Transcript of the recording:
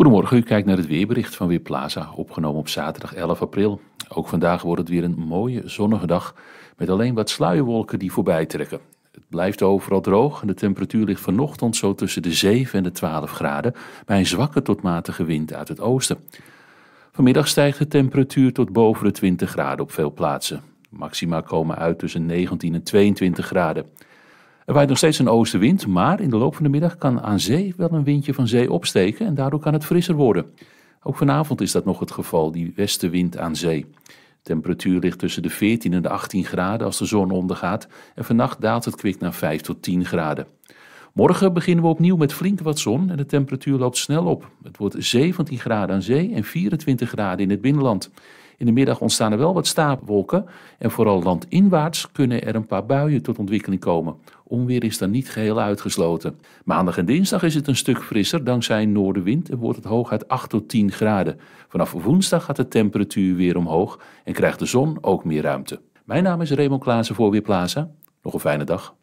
Goedemorgen, u kijkt naar het weerbericht van Weerplaza, opgenomen op zaterdag 11 april. Ook vandaag wordt het weer een mooie zonnige dag met alleen wat sluierwolken die voorbij trekken. Het blijft overal droog en de temperatuur ligt vanochtend zo tussen de 7 en de 12 graden bij een zwakke tot matige wind uit het oosten. Vanmiddag stijgt de temperatuur tot boven de 20 graden op veel plaatsen. Maxima komen uit tussen 19 en 22 graden. Er waait nog steeds een oostenwind, maar in de loop van de middag kan aan zee wel een windje van zee opsteken en daardoor kan het frisser worden. Ook vanavond is dat nog het geval, die westenwind aan zee. De temperatuur ligt tussen de 14 en de 18 graden als de zon ondergaat en vannacht daalt het kwik naar 5 tot 10 graden. Morgen beginnen we opnieuw met flink wat zon en de temperatuur loopt snel op. Het wordt 17 graden aan zee en 24 graden in het binnenland. In de middag ontstaan er wel wat stapelwolken en vooral landinwaarts kunnen er een paar buien tot ontwikkeling komen. Onweer is dan niet geheel uitgesloten. Maandag en dinsdag is het een stuk frisser dankzij een noordenwind en wordt het hooguit 8 tot 10 graden. Vanaf woensdag gaat de temperatuur weer omhoog en krijgt de zon ook meer ruimte. Mijn naam is Raymond Klaassen voor Weerplaza. Nog een fijne dag.